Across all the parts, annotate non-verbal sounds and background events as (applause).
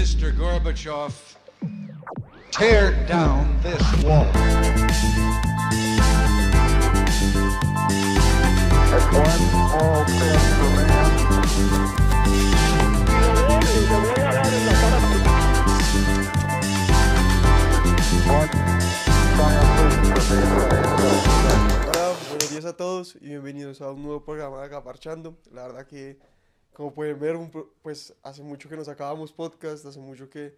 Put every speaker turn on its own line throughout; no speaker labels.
Mr. Gorbachev, tear down this wall. Hola,
buenos días a todos
y bienvenidos a un nuevo programa de Acaparchando. La verdad que como pueden ver, pues hace mucho que nos acabamos podcast, hace mucho que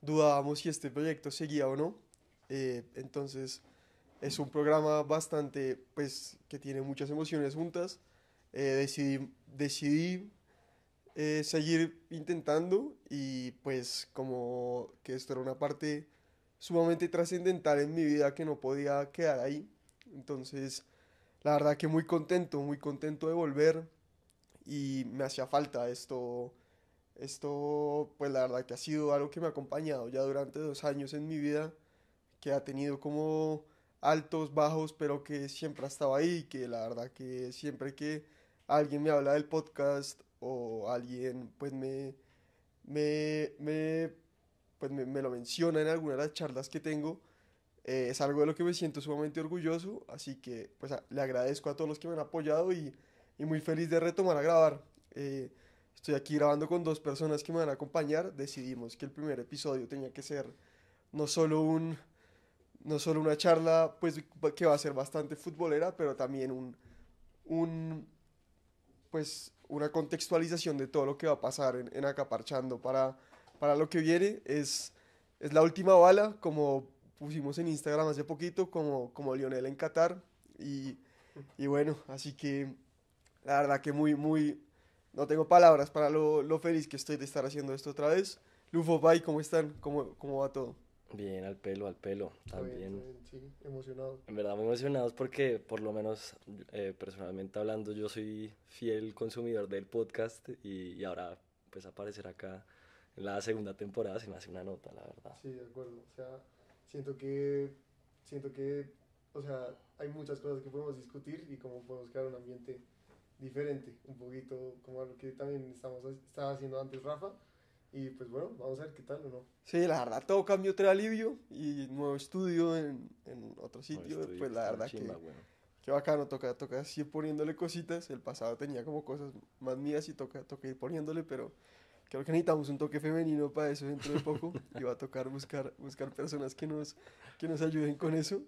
dudábamos si este proyecto seguía o no. Eh, entonces, es un programa bastante, pues, que tiene muchas emociones juntas. Eh, decidí decidí eh, seguir intentando y pues como que esto era una parte sumamente trascendental en mi vida que no podía quedar ahí. Entonces, la verdad que muy contento, muy contento de volver, y me hacía falta esto. Esto, pues la verdad que ha sido algo que me ha acompañado ya durante dos años en mi vida, que ha tenido como altos, bajos, pero que siempre ha estado ahí, que la verdad que siempre que alguien me habla del podcast o alguien pues me, me, me pues me, lo menciona en alguna de las charlas que tengo, eh, es algo de lo que me siento sumamente orgulloso, así que pues le agradezco a todos los que me han apoyado y y muy feliz de retomar a grabar. Eh, estoy aquí grabando con dos personas que me van a acompañar. Decidimos que el primer episodio tenía que ser no solo un no solo una charla pues que va a ser bastante futbolera, pero también un, un pues una contextualización de todo lo que va a pasar en, en Acaparchando para, para lo que viene es, es la última bala, como pusimos en Instagram hace poquito, como, como Lionel en Qatar. Y, y bueno, así que la verdad que muy, muy, no tengo palabras para lo, lo feliz que estoy
de estar haciendo esto otra vez.
Lufo, bye, ¿cómo están? ¿Cómo, cómo va todo?
Bien, al pelo, al pelo, también. Bien, sí, emocionado. En verdad, muy emocionados porque, por lo menos, eh, personalmente hablando, yo soy fiel consumidor del podcast y, y, ahora, pues, aparecer acá en la segunda temporada se me hace una nota, la verdad.
Sí, de acuerdo. O sea, siento que, siento que, o sea, hay muchas cosas que podemos discutir y cómo podemos crear un ambiente diferente, un poquito como lo que también estamos, estaba haciendo antes Rafa. Y pues bueno, vamos a ver qué tal o no.
Sí, la verdad, todo cambio trae alivio y nuevo estudio en, en otro sitio. pues la verdad que, bueno. bacano, toca, toca así poniéndole cositas. El pasado tenía como cosas más mías y toca, toca ir poniéndole, pero creo que necesitamos un toque femenino para eso dentro de poco. (laughs) y va a tocar buscar, buscar personas que nos, que nos ayuden con eso.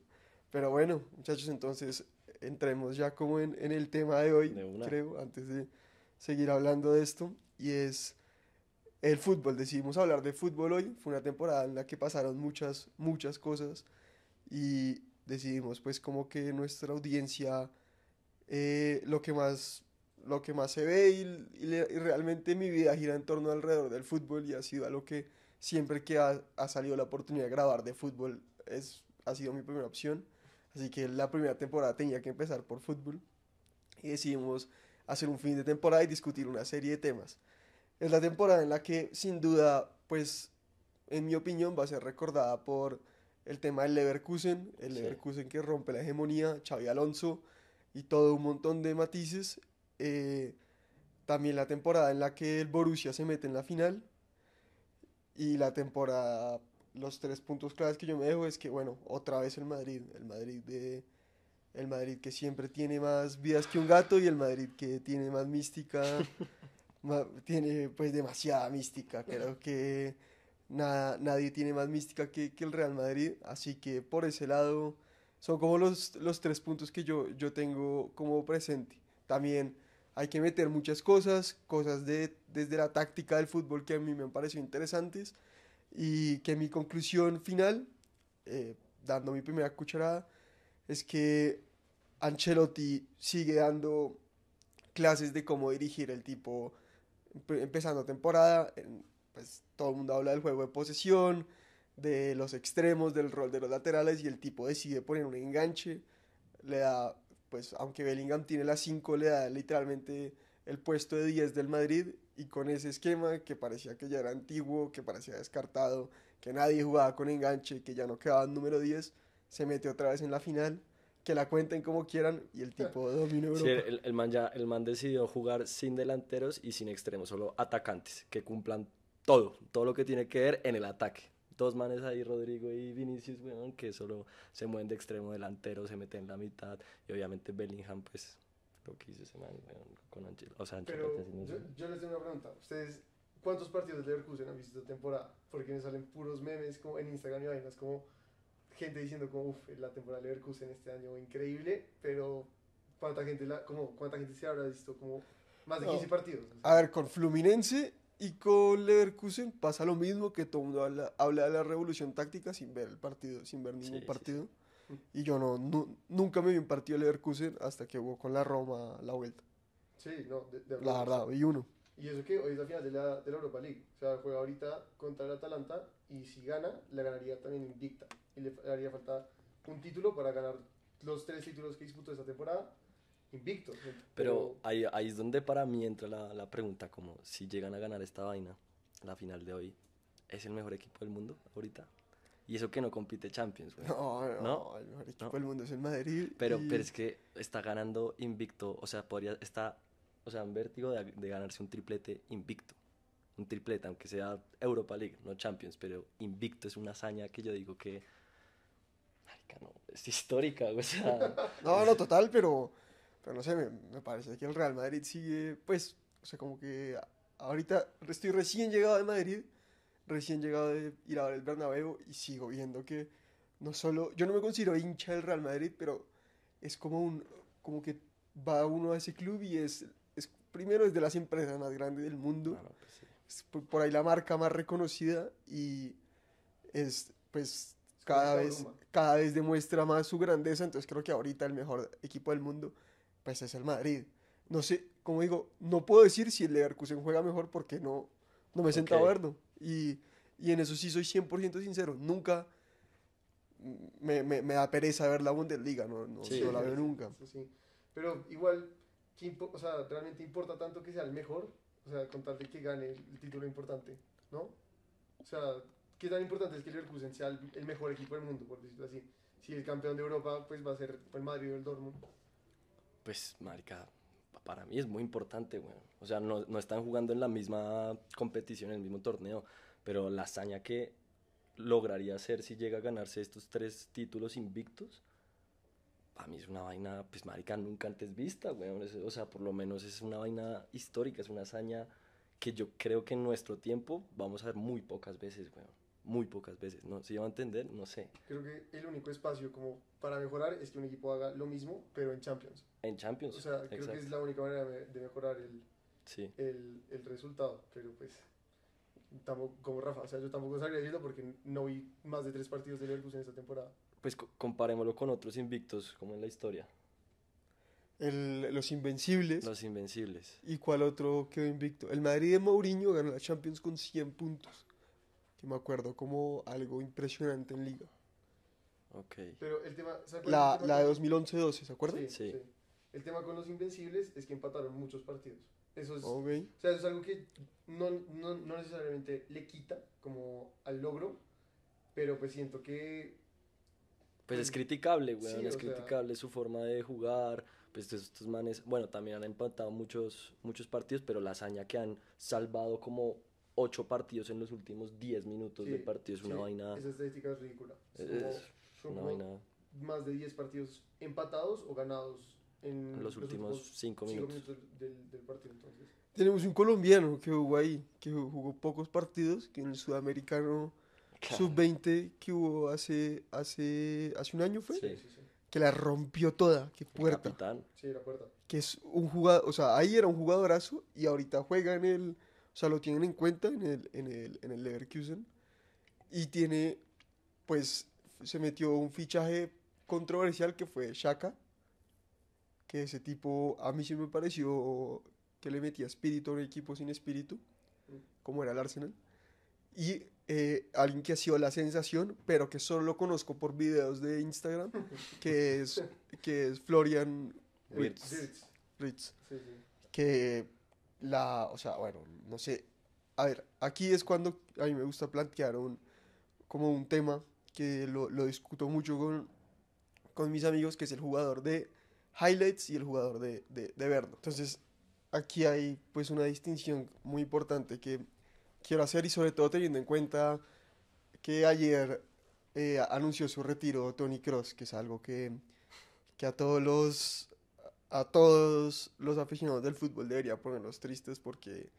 Pero bueno, muchachos, entonces entremos ya como en, el tema de hoy, creo, antes de seguir hablando de esto, y es el fútbol. Decidimos hablar de fútbol hoy, fue una temporada en la que pasaron muchas, muchas cosas, y decidimos pues como que nuestra audiencia, eh, lo que más lo que más se ve y, realmente mi vida gira en torno alrededor del fútbol y ha sido a lo que siempre que ha, salido la oportunidad de grabar de fútbol ha sido mi primera opción. Así que la primera temporada tenía que empezar por fútbol y decidimos hacer un fin de temporada y discutir una serie de temas. Es la temporada en la que sin duda, pues en mi opinión va a ser recordada por el tema del Leverkusen, el Leverkusen que rompe la hegemonía, Xavi Alonso y todo un montón de matices. Eh, también la temporada en la que el Borussia se mete en la final y la temporada los tres puntos claves que yo me dejo es que, bueno, otra vez el Madrid, el Madrid de... El Madrid que siempre tiene más vidas que un gato y el Madrid que tiene más mística, (laughs) tiene pues demasiada mística. Creo que nada, nadie tiene más mística que, el Real Madrid, así que por ese lado son como los, los tres puntos que yo, yo tengo como presente. También hay que meter muchas cosas, cosas de, desde la táctica del fútbol que a mí me han parecido interesantes, y que mi conclusión final, eh, dando mi primera cucharada, es que Ancelotti sigue dando clases de cómo dirigir el tipo empezando temporada. pues todo el mundo habla del juego de posesión, de los extremos, del rol de los laterales y el tipo decide poner un enganche. Le da, pues aunque Bellingham tiene las 5, le da literalmente el puesto de 10 del Madrid y con ese esquema que parecía que ya era antiguo, que parecía descartado, que nadie jugaba con enganche, que ya no quedaba en número 10, se mete otra vez en la final, que la cuenten como quieran y el tipo ah. domina Europa. Sí,
el, el, man ya, decidió jugar sin delanteros y sin extremos, solo atacantes, que cumplan todo, todo lo que tiene que ver en el ataque. Dos manes ahí, Rodrigo y Vinicius, que solo se mueven de extremo delantero, se meten en la mitad y obviamente Bellingham pues yo, les tengo
una pregunta. ¿Ustedes cuántos partidos de Leverkusen han visto esta temporada? Porque me salen puros memes como en Instagram y vainas como gente diciendo como, uff, la temporada de Leverkusen este año increíble, pero ¿cuánta gente, la, como, ¿cuánta gente se habrá visto? Como más de 15 partidos.
A ver, con Fluminense y con Leverkusen pasa lo mismo que todo el mundo habla, de la revolución táctica sin ver el partido, sin ver ningún partido. Y yo no, nunca me vi un partido de Leverkusen hasta que jugó con la Roma la vuelta.
Sí, no, de, La verdad, vi uno. Y eso que hoy es la final de la, Europa League. O sea, juega ahorita contra el Atalanta y si gana, la ganaría también invicta. Y le haría falta un título para ganar los tres títulos que disputó esta temporada invicto.
Pero, ahí, ahí, es donde para mí entra la, la, pregunta, como si llegan a ganar esta vaina, la final de hoy, ¿es el mejor equipo del mundo ahorita? Y eso que no compite Champions, No, no, no, el
mundo es el Madrid. Pero, pero es
que está ganando invicto, o sea, podría, está, o sea, en vértigo de, ganarse un triplete invicto. Un triplete, aunque sea Europa League, no Champions, pero invicto es una hazaña que yo digo que... Marica, no, es histórica, o (laughs) no, no, total, pero, pero no sé,
me parece que el Real Madrid sigue, pues, o sea, como que ahorita estoy recién llegado de Madrid recién llegado de ir a ver el Bernabéu y sigo viendo que no solo, yo no me considero hincha del Real Madrid, pero es como un, como que va uno a ese club y es, es primero es de las empresas más grandes del mundo, pues es por, ahí la marca más reconocida y es pues cada vez, cada vez demuestra más su grandeza, entonces creo que ahorita el mejor equipo del mundo pues es el Madrid. No sé, como digo, no puedo decir si el Leverkusen juega mejor porque no, no me he sentado a verlo. Y, y en eso sí soy 100% sincero. Nunca me, me, da pereza ver la Bundesliga, no, no, la veo nunca.
Pero igual, o sea, realmente importa tanto que sea el mejor, o sea, contarte que gane el, título importante, ¿no? O sea, ¿qué tan importante es que el Leverkusen sea el, mejor equipo del mundo, por decirlo así? Si el campeón de Europa, pues va a ser el Madrid o el Dortmund.
Pues, marca, para mí es muy importante, güey. O sea, no, están jugando en la misma competición, en el mismo torneo, pero la hazaña que lograría hacer si llega a ganarse estos tres títulos invictos, para mí es una vaina, pues, marica, nunca antes vista, güey. O sea, por lo menos es una vaina histórica, es una hazaña que yo creo que en nuestro tiempo vamos a ver muy pocas veces, güey muy pocas veces, ¿no? ¿Se iba a entender? No sé.
Creo que el único espacio como para mejorar es que un equipo haga lo mismo, pero en Champions.
En Champions. O sea, creo que es
la única manera de mejorar el, sí. resultado, pero pues como Rafa, o sea, yo tampoco sabría diciendo porque no vi más de tres partidos de en esta temporada.
Pues comparémoslo con otros invictos, como en la historia. El, los Invencibles. Los Invencibles.
¿Y cuál otro quedó invicto? El Madrid de Mourinho ganó la Champions con 100 puntos que me acuerdo como algo impresionante en liga. Ok.
Pero el tema... la, la de 2011-12, ¿se acuerdan? Sí, sí. El tema con los Invencibles es que empataron muchos partidos. Eso es, o sea, es algo que no, no, necesariamente le quita como al logro, pero pues siento que pues es criticable, güey, es criticable
su forma de jugar. Pues estos manes, bueno, también han empatado muchos, muchos partidos, pero la hazaña que han salvado como 8 partidos en los últimos 10 minutos de partido. Es una vaina. Esa
estadística es ridícula. Es, Más de 10 partidos empatados o ganados en los, últimos 5 minutos, cinco minutos del, partido.
Tenemos un colombiano que jugó ahí, que jugó pocos partidos, que en el sudamericano sub-20 que hubo hace, hace, hace un año fue. Sí. Que la rompió toda, que puerta. Sí, la puerta. Que es un jugador, o sea, ahí era un jugadorazo y ahorita juega en el, sea, lo tienen en cuenta en el, en el, en el Leverkusen. Y tiene, pues, se metió un fichaje controversial que fue Shaka. Que ese tipo a mí sí me pareció que le metía espíritu a un equipo sin espíritu, como era el Arsenal. Y eh, alguien que ha sido la sensación, pero que solo lo conozco por videos de Instagram, (laughs) que es, que es Florian Ritz. Que la, o sea, bueno, no sé, a ver, aquí es cuando a mí me gusta plantear un, como un tema que lo, discuto mucho con, con, mis amigos, que es el jugador de highlights y el jugador de, de, Entonces, aquí hay pues una distinción muy importante que quiero hacer y sobre todo teniendo en cuenta que ayer eh, anunció su retiro Tony Cross, que es algo que a todos los a todos los aficionados del fútbol debería ponerlos tristes porque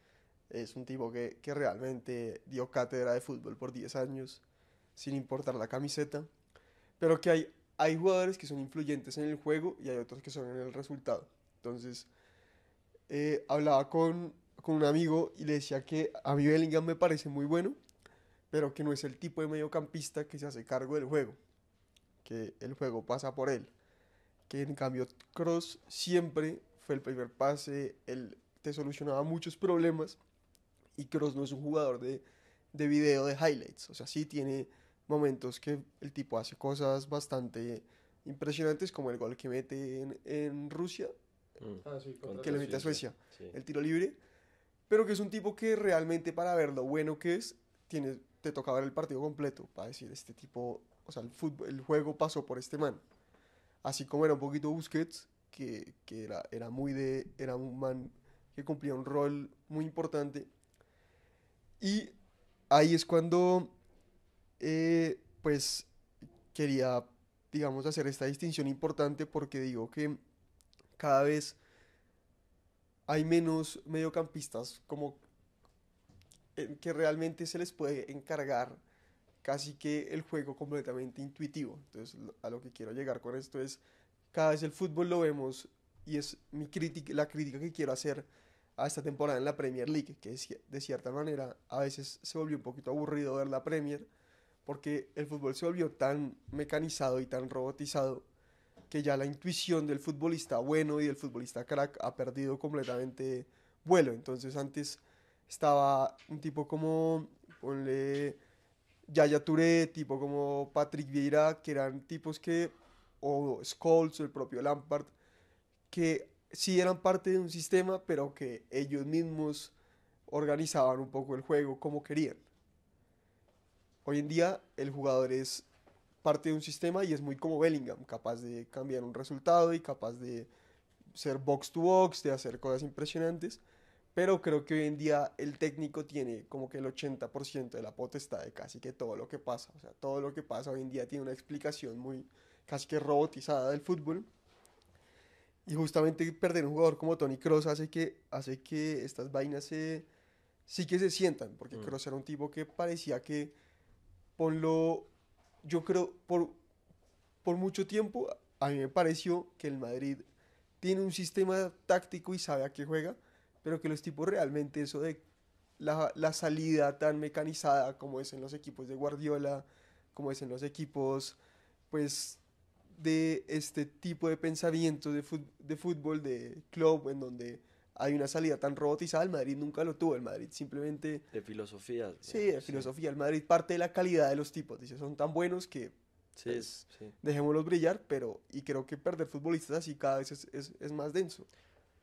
es un tipo que, realmente dio cátedra de fútbol por 10 años, sin importar la camiseta, pero que hay, hay jugadores que son influyentes en el juego y hay otros que son en el resultado. Entonces, eh, hablaba con, con un amigo y le decía que a mí Bellingham me parece muy bueno, pero que no es el tipo de mediocampista que se hace cargo del juego, que el juego pasa por él que en cambio Cross siempre fue el primer pase, él te solucionaba muchos problemas y Cross no es un jugador de, de video de highlights, o sea, sí tiene momentos que el tipo hace cosas bastante impresionantes como el gol que mete en, Rusia,
mm. ah, que le mete a Suecia, el tiro
libre, pero que es un tipo que realmente para ver lo bueno que es, tiene, te toca ver el partido completo para decir, este tipo, o sea, el, fútbol, el juego pasó por este man. Así como era un poquito Busquets, que, era, era muy de. Era un man que cumplía un rol muy importante. Y ahí es cuando, eh, pues, quería, digamos, hacer esta distinción importante porque digo que cada vez hay menos mediocampistas como que realmente se les puede encargar casi que el juego completamente intuitivo. Entonces, a lo que quiero llegar con esto es, cada vez el fútbol lo vemos y es mi crítica, la crítica que quiero hacer a esta temporada en la Premier League, que de cierta manera a veces se volvió un poquito aburrido ver la Premier, porque el fútbol se volvió tan mecanizado y tan robotizado que ya la intuición del futbolista bueno y del futbolista crack ha perdido completamente vuelo. Entonces antes estaba un tipo como, ponle Yaya Touré, tipo como Patrick Vieira, que eran tipos que, o Scholes o el propio Lampard, que sí eran parte de un sistema, pero que ellos mismos organizaban un poco el juego como querían. Hoy en día el jugador es parte de un sistema y es muy como Bellingham, capaz de cambiar un resultado y capaz de ser box to box, de hacer cosas impresionantes, pero creo que hoy en día el técnico tiene como que el 80% de la potestad de casi que todo lo que pasa. O sea, todo lo que pasa hoy en día tiene una explicación muy casi que robotizada del fútbol. Y justamente perder un jugador como Tony Cross hace que, hace que estas vainas se, sí que se sientan, porque mm. Kroos Cross era un tipo que parecía que, ponlo, yo creo, por, por mucho tiempo, a mí me pareció que el Madrid tiene un sistema táctico y sabe a qué juega, pero que los tipos realmente eso de la, la, salida tan mecanizada como es en los equipos de Guardiola, como es en los equipos, pues, de este tipo de pensamiento de, de fútbol, de club, en donde hay una salida tan robotizada, el Madrid nunca lo tuvo, el Madrid simplemente...
De filosofía.
Sí, de filosofía, el Madrid parte de la calidad de los tipos, dice, son tan buenos que...
Sí, pues, sí.
Dejémoslos brillar, pero... Y creo que perder futbolistas así cada vez es, es, es más denso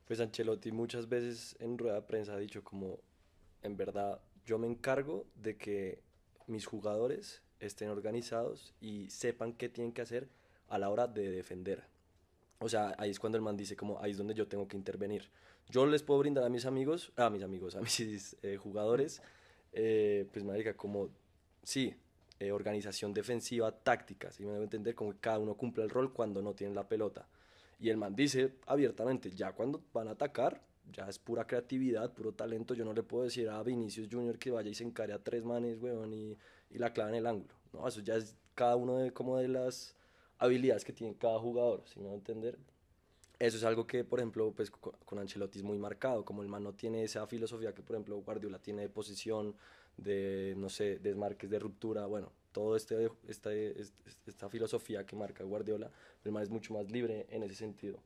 pues Ancelotti muchas veces en rueda de prensa ha dicho como, en verdad, yo me encargo de que mis jugadores estén organizados y sepan qué tienen que hacer a la hora de defender. O sea, ahí es cuando el man dice como, ahí es donde yo tengo que intervenir. Yo les puedo brindar a mis amigos, a mis amigos, a (laughs) mis eh, jugadores, eh, pues pues diga como, sí, eh, organización defensiva, táctica, si me debo entender, como que cada uno cumple el rol cuando no tiene la pelota. Y el man dice abiertamente, ya cuando van a atacar, ya es pura creatividad, puro talento. Yo no le puedo decir a Vinicius Junior que vaya y se encare a tres manes, weón, y, y la clava en el ángulo. No, eso ya es cada uno de, como de las habilidades que tiene cada jugador, si me voy a entender. Eso es algo que, por ejemplo, pues, con Ancelotti es muy marcado, como el man no tiene esa filosofía que, por ejemplo, Guardiola tiene de posición, de, no sé, desmarques de ruptura, bueno, toda este, este, este, esta, filosofía que marca Guardiola, el es mucho más libre en ese sentido,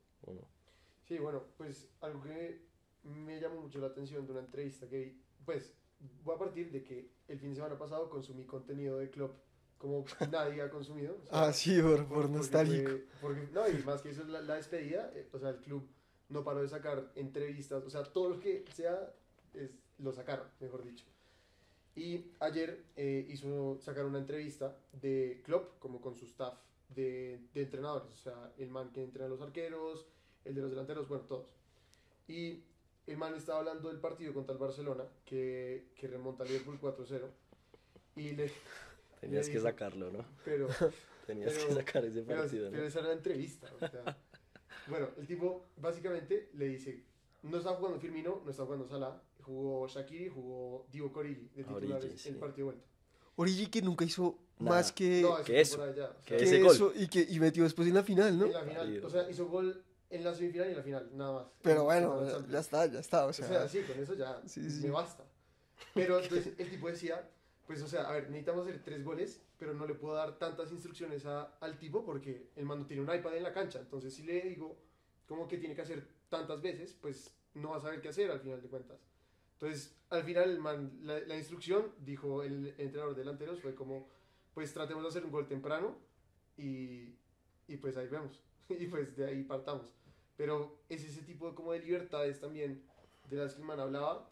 Sí, bueno, pues algo que me llamó mucho la atención de una entrevista que vi, pues voy a partir de que el fin de semana pasado consumí contenido de club como nadie ha consumido. ah, sí, por, por, nostálgico. no, y más que eso la, despedida, eh, o sea, el club no paró de sacar entrevistas, o sea, todo lo que sea, es, lo sacaron, mejor dicho. Y ayer eh, hizo sacar una entrevista de Klopp, como con su staff de, entrenadores, o sea, el man que entrena a los arqueros, el de los delanteros, bueno, todos. Y el man estaba hablando del partido contra el Barcelona, que, que remonta al Liverpool 4-0, y le... (laughs) Tenías que sacarlo, ¿no? Pero... (laughs) Tenías que sacar ese partido, ¿no? pero esa era la entrevista, (laughs) bueno, el tipo básicamente le dice, no está jugando Firmino, no está jugando Salah, jugó Shakiri, jugó Divo Corigi de titulares en el partido vuelto.
Origi que nunca hizo más que, que eso,
que ese gol.
y que y metió después en la final, ¿no? En la final, o
sea, hizo gol en la semifinal y en la final, nada más. Pero bueno, ya, está, ya está, o sea, sí, con eso ya me basta. Pero entonces el tipo decía, pues o sea, a ver, necesitamos hacer tres goles, pero no le puedo dar tantas instrucciones al tipo porque el mando tiene un iPad en la cancha, entonces si le digo como que tiene que hacer tantas veces, pues no va a saber qué hacer al final de cuentas. Entonces, al final, la, instrucción, dijo el entrenador delanteros, fue como, pues tratemos de hacer un gol temprano y, y pues ahí vemos. (laughs) y pues de ahí partamos. Pero es ese tipo de, como de libertades también de las que el man hablaba.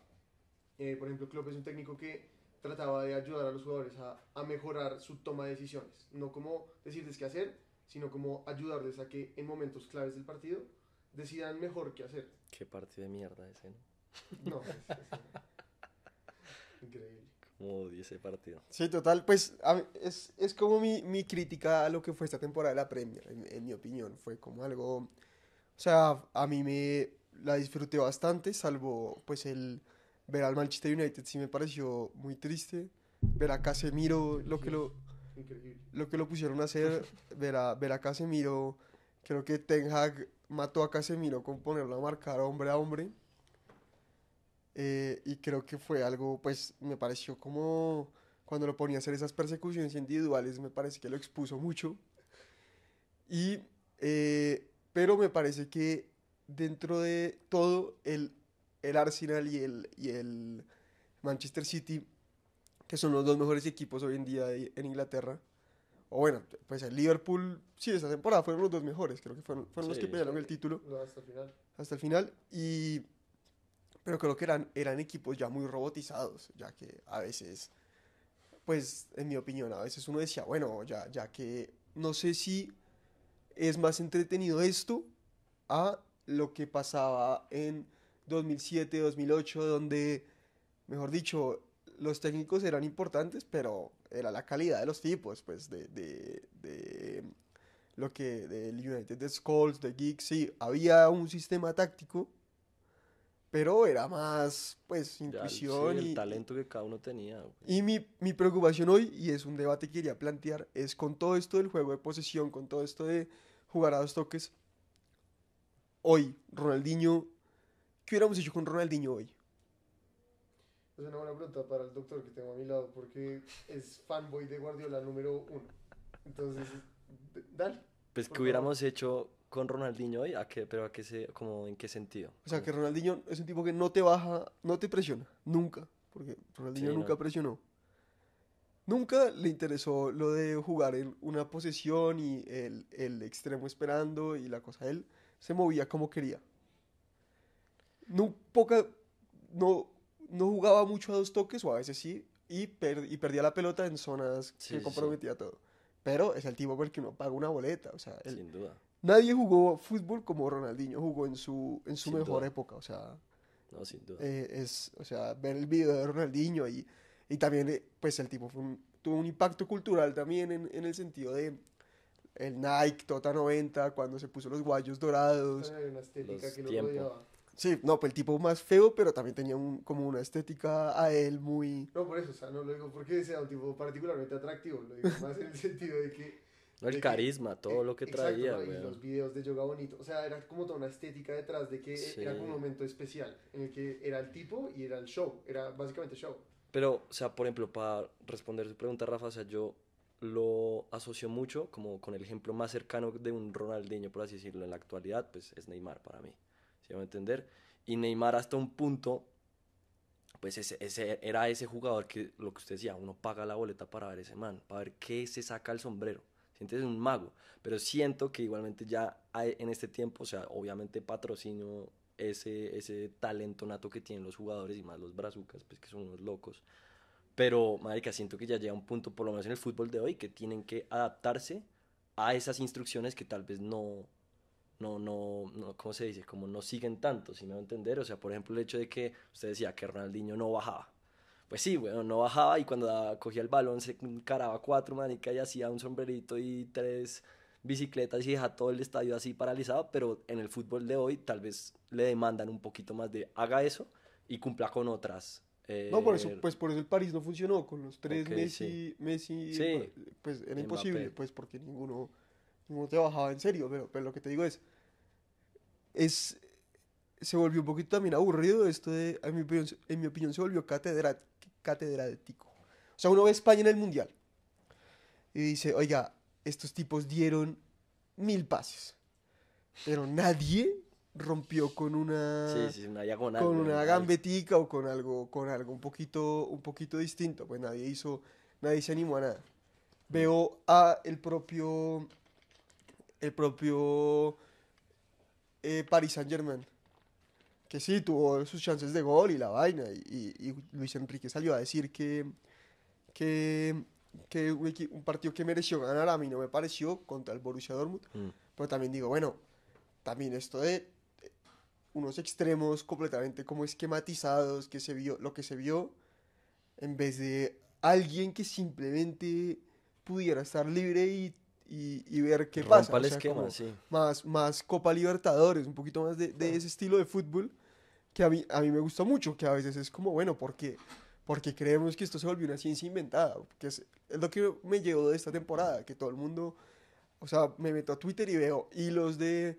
Eh, por ejemplo, Klopp es un técnico que trataba de ayudar a los jugadores a, a mejorar su toma de decisiones. No como decirles qué hacer, sino como ayudarles a que en momentos claves del partido decidan mejor qué hacer.
Qué partido de mierda ese, ¿no? No. Es, increíble. Como ese partido. Sí,
total. Pues es, es como mi, mi, crítica a lo que fue esta temporada de la Premier, en, mi opinión. Fue como algo. O sea, a mí me la disfruté bastante, salvo pues el ver al Manchester United sí me pareció muy triste. Ver a Casemiro, lo que lo, lo, que lo pusieron a hacer, ver a, ver a Casemiro, creo que Ten Hag mató a Casemiro con ponerlo a marcar hombre a hombre. Eh, y creo que fue algo, pues me pareció como cuando lo ponía a hacer esas persecuciones individuales, me parece que lo expuso mucho. Y, eh, pero me parece que dentro de todo el, el Arsenal y el, y el Manchester City, que son los dos mejores equipos hoy en día en Inglaterra, o bueno, pues el Liverpool, sí, esa temporada fueron los dos mejores, creo que fueron, fueron los que pelearon el título. Hasta el final. Hasta el final. Y pero creo que eran, eran equipos ya muy robotizados, ya que a veces, pues en mi opinión, a veces uno decía, bueno, ya, ya que no sé si es más entretenido esto a lo que pasaba en 2007, 2008, donde, mejor dicho, los técnicos eran importantes, pero era la calidad de los tipos, pues, de, de, de lo que, del United Skulls, de Geeks, sí, había un sistema táctico pero era más, pues, intuición. sí, y el
talento que cada uno tenía.
Y mi, mi, preocupación hoy, y es un debate que quería plantear, es con todo esto del juego de posesión, con todo esto de jugar a dos toques. Hoy, Ronaldinho, ¿qué hubiéramos hecho con Ronaldinho hoy?
Es una buena pregunta para el doctor que tengo a mi lado, porque es fanboy de Guardiola número uno. Entonces,
dale. Pues, ¿qué hubiéramos hecho con Ronaldinho hoy, ¿a qué, pero a qué se, como en qué sentido? O
sea, que Ronaldinho es un tipo que no te baja, no te presiona, nunca, porque Ronaldinho nunca presionó. Nunca le interesó lo de jugar en una posesión y el, extremo esperando y la cosa. Él se movía como quería. No, poca, no, no jugaba mucho a dos toques, o a veces sí, y, y perdía la pelota en zonas que comprometía todo. Pero es el tipo con el que uno paga una boleta.
O sea, Sin duda
nadie jugó fútbol como Ronaldinho jugó en su, en su mejor época. O sea, no, sin duda. Eh, es, o sea, ver el video de Ronaldinho y, y también, eh, pues el tipo tuvo un impacto cultural también en, en, el sentido de el Nike Tota 90, cuando se puso los guayos dorados. una estética que no lo Sí, no, pues el tipo más feo, pero también tenía un, como una estética a él muy... No, por
eso, o sea, no lo digo porque sea un tipo particularmente atractivo, lo digo más en el sentido de que
el carisma, todo lo que traía, los
videos de yoga bonito. O sea, era como toda una estética detrás de que era un momento especial en el que era el tipo y era el show. Era básicamente show.
Pero, o sea, por ejemplo, para responder su pregunta, Rafa, o sea, yo lo asocio mucho como con el ejemplo más cercano de un Ronaldinho, por así decirlo, en la actualidad, pues es Neymar para mí. si me va a entender? Y Neymar hasta un punto pues ese, ese, era ese jugador que lo que usted decía, uno paga la boleta para ver ese man, para ver qué se saca el sombrero. Entonces es un mago. Pero siento que igualmente ya en este tiempo, o sea, obviamente patrocino ese, ese talento nato que tienen los jugadores y más los brazucas, pues que son unos locos. Pero, marica, siento que ya llega un punto, por lo menos en el fútbol de hoy, que tienen que adaptarse a esas instrucciones que tal vez no, no, no, no ¿cómo se dice? Como no siguen tanto, si me va a entender. O sea, por ejemplo, el hecho de que usted decía que Ronaldinho no bajaba pues sí, bueno, no bajaba y cuando cogía el balón se encaraba cuatro, manica, y hacía un sombrerito y tres bicicletas y deja todo el estadio así paralizado, pero en el fútbol de hoy tal vez le demandan un poquito más de haga eso y cumpla con otras. Eh, no, por eso, pues
por eso el París no funcionó, con los tres Messi, sí. Messi, eh, pues era imposible, pues porque ninguno, ninguno te bajaba en serio, pero, pero lo que te digo es, es, se volvió un poquito también aburrido esto de, en mi opinión, en mi opinión se volvió catedrático catedrático. O sea, uno ve España en el Mundial y dice, oiga, estos tipos dieron mil pases, pero nadie rompió con una, con una gambetica o con algo, con algo un poquito, un poquito distinto. Pues nadie hizo, nadie se animó a nada. Veo a el propio, el propio eh, Paris Saint Germain que sí, tuvo sus chances de gol y la vaina. Y, Luis Enrique salió a decir que, que, un, partido que mereció ganar a mí no me pareció contra el Borussia Dortmund. Mm. Pero también digo, bueno, también esto de unos extremos completamente como esquematizados, que se vio, lo que se vio, en vez de alguien que simplemente pudiera estar libre y, ver qué pasa. Más, más Copa Libertadores, un poquito más de, de ese estilo de fútbol, que a mí, a mí me gusta mucho, que a veces es como, bueno, ¿por Porque creemos que esto se volvió una ciencia inventada, que es, lo que me llegó de esta temporada, que todo el mundo, o sea, me meto a Twitter y veo hilos de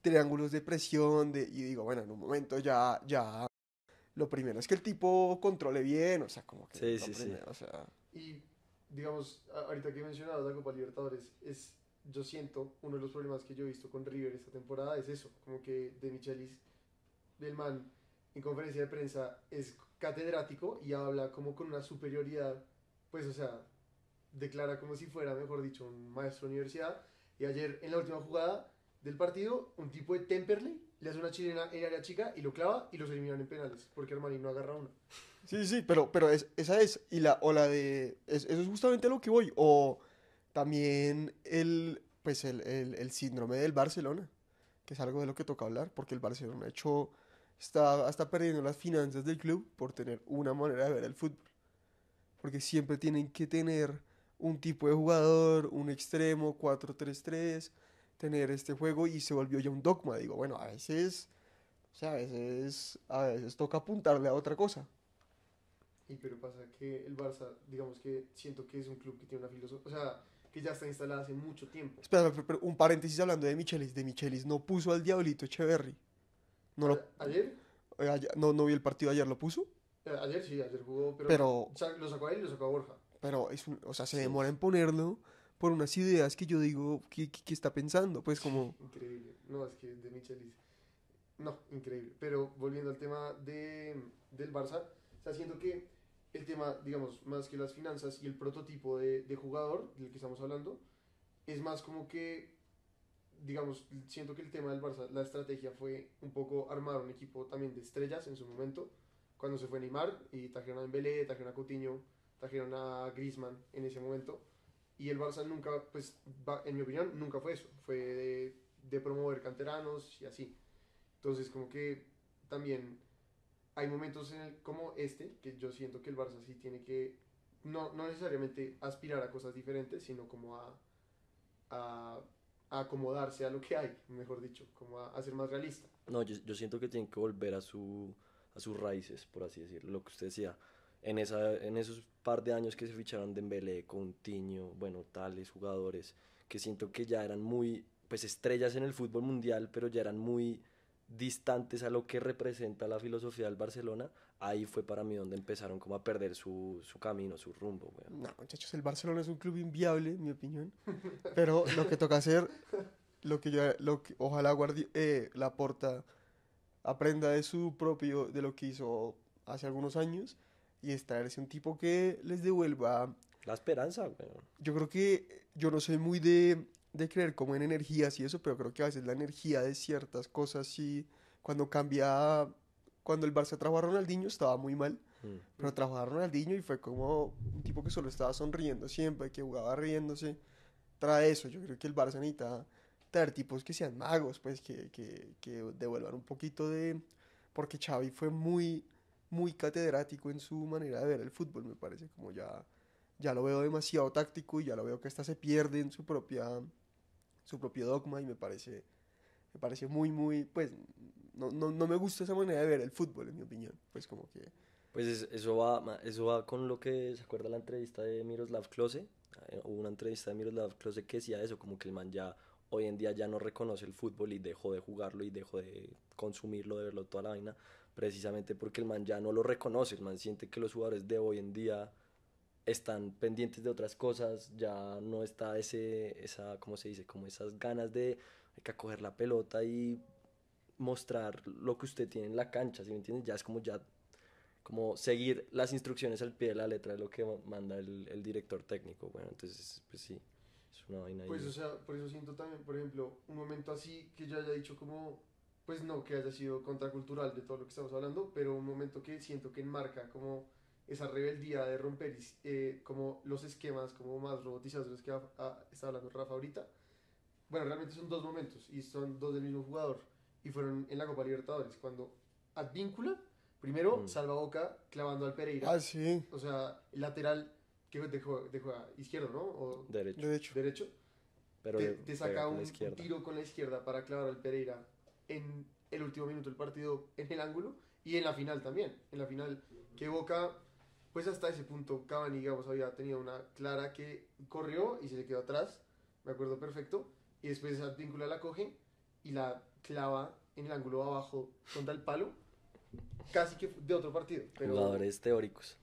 triángulos de presión, de, y digo, bueno, en un momento ya, ya, lo primero es que el tipo controle bien, o sea, como
que... Sí, sí, sí.
Y, digamos, ahorita que mencionabas la Copa Libertadores, es, yo siento, uno de los problemas que yo he visto con River esta temporada es eso, como que de Michelis Delman, man en conferencia de prensa es catedrático y habla como con una superioridad, pues o sea, declara como si fuera, mejor dicho, un maestro de universidad. Y ayer en la última jugada del partido, un tipo de Temperley le hace una chilena en área chica y lo clava y los eliminan en penales, porque Armani no agarra uno.
Sí, sí, pero, pero esa es, y la, o la de, eso es justamente a lo que voy, o también el, pues el, el síndrome del Barcelona, que es algo de lo que toca hablar, porque el Barcelona ha hecho está hasta perdiendo las finanzas del club por tener una manera de ver el fútbol. Porque siempre tienen que tener un tipo de jugador, un extremo, 4-3-3, tener este juego y se volvió ya un dogma. Digo, bueno, a veces, o sea, a veces, a veces toca apuntarle a otra cosa.
Y pero pasa que el Barça, digamos que siento que es un club que tiene una filosofía, o sea, que ya está instalada hace mucho tiempo. Espera,
un paréntesis hablando de Michelis. De Michelis no puso al diablito Echeverry. No lo... Eh, ¿Ayer? no, no, vi el partido ayer, ¿lo puso? Eh,
ayer sí, ayer jugó, pero, lo sacó a él y lo sacó a Borja.
Pero, es o sea, se demora en ponerlo por unas ideas que yo digo, ¿qué, está pensando? Pues como...
Increíble, no, es que de Michelis... No, increíble. Pero volviendo al tema de, del Barça, o sea, que el tema, digamos, más que las finanzas y el prototipo de, de jugador del que estamos hablando, es más como que digamos, siento que el tema del Barça, la estrategia fue un poco armar un equipo también de estrellas en su momento, cuando se fue Neymar y trajeron a Mbele, trajeron a Coutinho, trajeron a Griezmann en ese momento. Y el Barça nunca, pues, en mi opinión, nunca fue eso. Fue de, promover canteranos y así. Entonces, como que también hay momentos en como este que yo siento que el Barça sí tiene que, no, no necesariamente aspirar a cosas diferentes, sino como a, a a acomodarse a lo que hay, mejor dicho, como a,
ser más realista. No, yo, siento que tienen que volver a, su, a sus raíces, por así decirlo, lo que usted decía. En, esa, en esos par de años que se ficharon Dembélé, Coutinho, bueno, tales jugadores, que siento que ya eran muy, pues estrellas en el fútbol mundial, pero ya eran muy distantes a lo que representa la filosofía del Barcelona, ahí fue para mí donde empezaron como a perder su, camino, su rumbo.
No, muchachos, el Barcelona es un club inviable, en mi opinión. Pero lo que toca hacer, lo que lo ojalá Guardi eh, la porta aprenda de su propio, de lo que hizo hace algunos años, y es traerse un tipo que les devuelva... La esperanza, Yo creo que yo no soy muy de de creer como en energías y eso, pero creo que a veces la energía de ciertas cosas y cuando cambiaba, cuando el Barça trajo a Ronaldinho estaba muy mal, mm. pero trajo a Ronaldinho y fue como un tipo que solo estaba sonriendo siempre, que jugaba riéndose, trae eso, yo creo que el Barça necesita traer tipos que sean magos, pues que, que, que devuelvan un poquito de, porque Xavi fue muy, muy catedrático en su manera de ver el fútbol, me parece, como ya... Ya lo veo demasiado táctico y ya lo veo que hasta se pierde en su propia su propio dogma y me parece, me parece muy, muy, pues no, no, me gusta esa manera de ver el fútbol, en mi opinión, pues como que...
Pues eso va, eso va con lo que se acuerda la entrevista de Miroslav Klose. Eh, hubo una entrevista de Miroslav Klose que decía eso, como que el man ya hoy en día ya no reconoce el fútbol y dejó de jugarlo y dejó de consumirlo, de verlo toda la vaina, precisamente porque el man ya no lo reconoce. El man siente que los jugadores de hoy en día están pendientes de otras cosas, ya no está ese, esa, ¿cómo se dice? Como esas ganas de hay que acoger la pelota y mostrar lo que usted tiene en la cancha, si me entiendes? Ya es como ya, como seguir las instrucciones al pie de la letra de lo que manda el, director técnico, bueno, entonces, pues sí, es una vaina. Pues, o
sea, por eso siento también, por ejemplo, un momento así que ya haya dicho como, pues no que haya sido contracultural de todo lo que estamos hablando, pero un momento que siento que enmarca como esa rebeldía de romper eh, como los esquemas como más robotizados de los que está hablando Rafa ahorita. Bueno, realmente son dos momentos y son dos del mismo jugador y fueron en la Copa Libertadores cuando Advíncula primero mm. salva Boca clavando al Pereira. Ah, sí. O sea, el lateral que dejó, a izquierdo, ¿no? O derecho. Derecho.
Pero te, te saca
un tiro con la izquierda para clavar al Pereira en el último minuto del partido en el ángulo y en la final también. En la final que Boca pues hasta ese punto Cavani, digamos, había tenido una clara que corrió y se le quedó atrás, me acuerdo perfecto, y después esa víncula la coge y la clava en el ángulo abajo contra el palo, casi que de otro partido. Pero, Jugadores teóricos.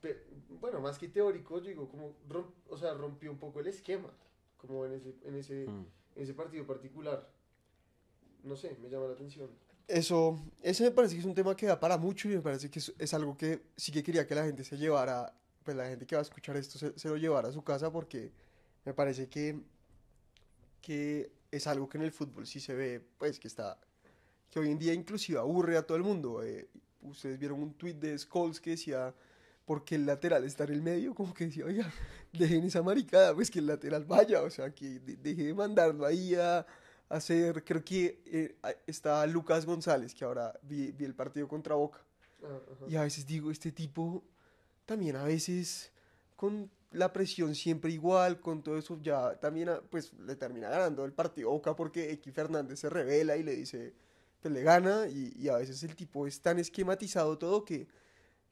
bueno, más que teóricos, digo, como o sea, rompió un poco el esquema, como en ese, en ese, mm. en ese partido particular. No sé, me llama la atención
eso, ese me parece que es un tema que da para mucho y me parece que es, algo que sí que quería que la gente se llevara, pues la gente que va a escuchar esto se, lo llevara a su casa porque me parece que, que es algo que en el fútbol sí se ve, pues que está, que hoy en día inclusive aburre a todo el mundo. Eh. ustedes vieron un tweet de Scholes que decía, porque el lateral está en el medio, como que decía, oiga, dejen esa maricada, pues que el lateral vaya, o sea, que deje de mandarlo ahí a hacer, creo que eh, está Lucas González, que ahora vi, el partido contra Boca. Ah, y a veces digo, este tipo también a veces con la presión siempre igual, con todo eso ya también ah, pues le termina ganando el partido Boca porque X Fernández se revela y le dice, pues le gana y, y a veces el tipo es tan esquematizado todo que,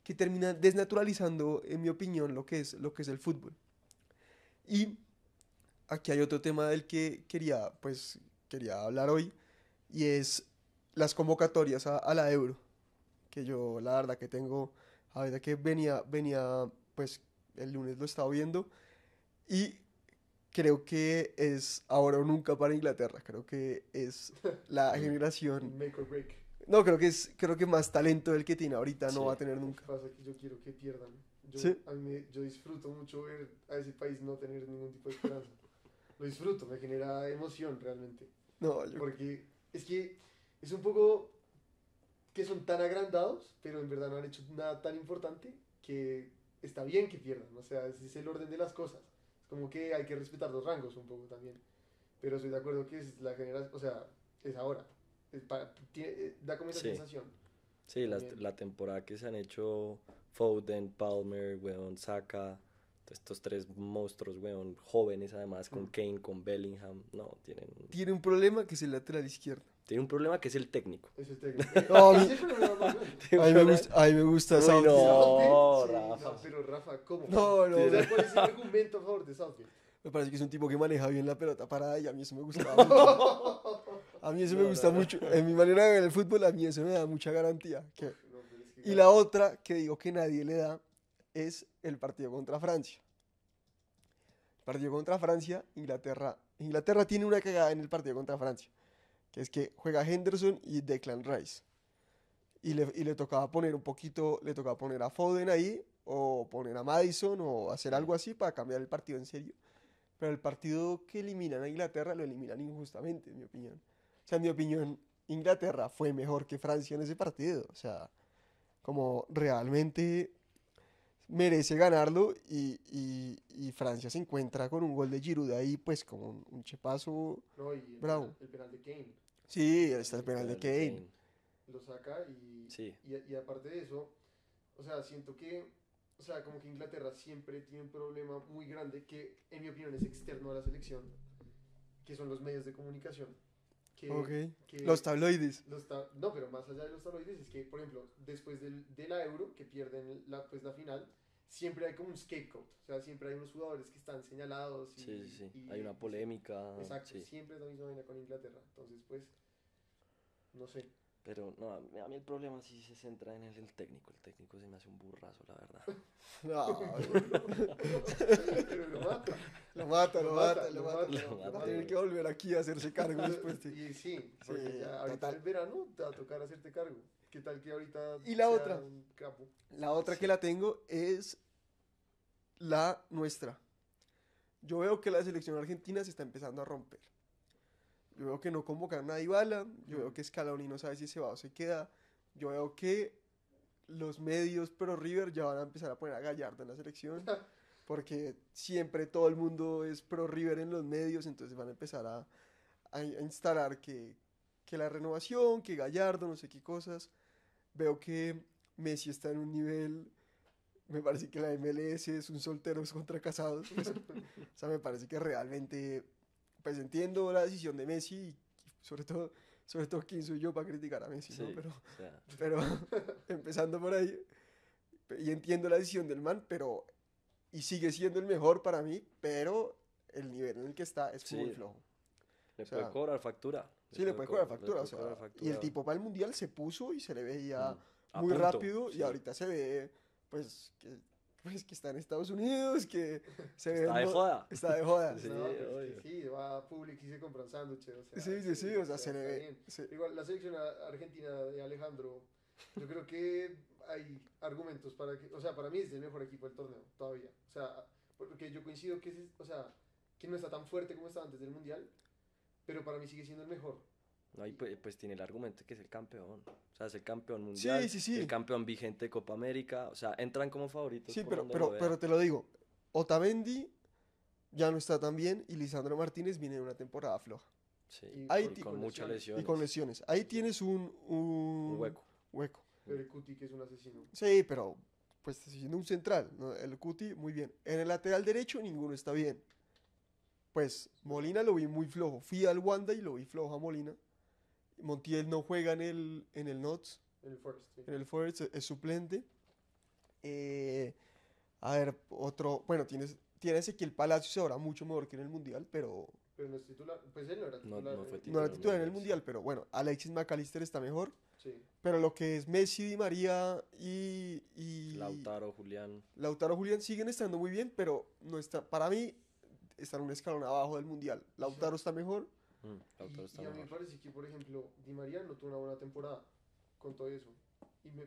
que termina desnaturalizando, en mi opinión, lo que es, lo que es el fútbol. Y aquí hay otro tema del que quería pues quería hablar hoy, y es las convocatorias a, la Euro, que yo la verdad que tengo, a que venía, venía, pues el lunes lo estaba viendo, y creo que es ahora o nunca para Inglaterra, creo que es la (laughs) generación... Make or break. No, creo que es, creo que más talento del que tiene ahorita no va a tener nunca.
Pasa que yo quiero que pierdan. yo disfruto mucho ver a ese país no tener ningún tipo de esperanza. Lo disfruto, me genera emoción realmente. No, Porque es que es un poco que son tan agrandados, pero en verdad no han hecho nada tan importante que está bien que pierdan. O sea, ese es el orden de las cosas. Es como que hay que respetar los rangos un poco también. Pero estoy de acuerdo que es la generación, o sea, es ahora. Eh, da como esa sensación. Sí, la,
temporada que se han hecho Foden, Palmer, weón, Saka estos tres monstruos, weón, jóvenes además, con mm. Kane, con Bellingham, no, tienen... Tiene un problema que es el lateral izquierdo. Tiene un problema que es el técnico. Es técnico. me gusta, ahí me gusta No,
Rafa. pero Rafa, ¿cómo? No, no. argumento
Me parece que es un tipo que maneja bien la pelota parada y a mí eso me gusta (laughs) A mí eso me gusta mucho. En mi manera de ver el fútbol, a mí eso me da mucha garantía. Que... Y la otra que digo que nadie le da es el partido contra Francia. El partido contra Francia, Inglaterra. Inglaterra tiene una cagada en el partido contra Francia, que es que juega Henderson y Declan Rice. Y le, y le tocaba poner un poquito, le tocaba poner a Foden ahí, o poner a Madison, o hacer algo así para cambiar el partido en serio. Pero el partido que eliminan a Inglaterra lo eliminan injustamente, en mi opinión. O sea, en mi opinión, Inglaterra fue mejor que Francia en ese partido. O sea, como realmente merece ganarlo y, Francia se encuentra con un gol de Giroud ahí, pues como un, chepazo
el, bravo. El penal de Kane.
Sí, está el, penal, de Kane.
Lo saca y, y, aparte de eso, o sea, siento que, o sea, como que Inglaterra siempre tiene un problema muy grande que, en mi opinión, es externo a la selección, que son los medios de comunicación los tabloides. no, pero más allá de los tabloides es que, por ejemplo, después del, de la Euro, que pierden la, pues, la final, siempre hay como un scapegoat. O sea, siempre hay unos jugadores que están señalados. Y, sí, sí, sí. hay una polémica. Exacto, siempre es la misma vaina con Inglaterra. Entonces, pues,
no sé. Pero no, a mí el problema sí se centra en el, técnico. El técnico se me hace un burrazo, la verdad. (laughs) no, (laughs) pero lo mata. Lo mata, lo, mata, lo mata. Va a tener que volver
aquí a hacerse cargo (laughs) después. Sí, y sí, porque ahorita el
verano te va a tocar hacerte cargo. ¿Qué tal que ahorita Y la otra. La otra que
la tengo es la nuestra. Yo veo que la selección argentina se está empezando a romper. Yo veo que no convocaron a Dybala, yo veo que Scaloni no sabe si se va o se queda. Yo veo que los medios pro River ya van a empezar a poner a Gallardo en la selección. (laughs) Porque siempre todo el mundo es pro River en los medios, entonces van a empezar a, instalar que, la renovación, que Gallardo, no sé qué cosas. Veo que Messi está en un nivel me parece que la MLS es un solteros contra casados. Pues, o sea, me parece que realmente pues entiendo la decisión de Messi y sobre todo, sobre todo quién soy yo para criticar a Messi, ¿no? Pero, (laughs) (laughs) empezando por ahí, y entiendo la decisión del man, pero, y sigue siendo el mejor para mí, pero el nivel en el que está es muy flojo.
Le puede cobrar factura. Sí, le, puede cobrar, factura, y el
tipo para el Mundial se puso y se le veía mm, muy rápido, y ahorita se ve, pues, pues que está en Estados Unidos, que se está de joda. Está de joda. sí, no,
sí, va a Publix y se compran sándwiches. O sí, sí, sí, o sea, se, le ve. Igual, la selección argentina de Alejandro, yo creo que hay argumentos para que, o sea, para mí es el mejor equipo del torneo, todavía. O sea, porque yo coincido que, es, o sea, que no está tan fuerte como estaba antes del Mundial, pero para mí
sigue siendo el mejor. No, pues, pues, tiene el argumento que es el campeón. O sea, es el campeón mundial. El campeón vigente de Copa América. O sea, entran como favoritos. Sí, pero, pero, pero te
lo digo. Otavendi ya no está tan bien y Lisandro Martínez viene de una temporada floja.
Sí, ahí con, muchas lesiones. Y con
lesiones. Ahí tienes un, hueco. el Cuti que es un asesino. Sí, pero pues siendo un central. El Cuti, muy bien. En el lateral derecho ninguno está bien. Pues Molina lo vi muy flojo. Fui al Wanda y lo vi flojo a Molina. Montiel no juega en el, en el Notts. En el Forest. En el Forest es suplente. Eh, a ver, otro. Bueno, tienes, tienes que el Palacio, se ahora mucho mejor que en el Mundial, pero.
Pero no es titular. Pues él no era titular. No, no,
fue era titular en el
Mundial, pero bueno, Alexis McAllister está mejor. Sí. Pero lo que es Messi, Di María y, Lautaro, Julián. Lautaro, Julián siguen estando muy bien, pero no está. Para mí, están un escalón abajo del Mundial. Lautaro está mejor, Mm, y, a mí me
parece que, por ejemplo, Di María no tuvo una buena temporada con todo eso.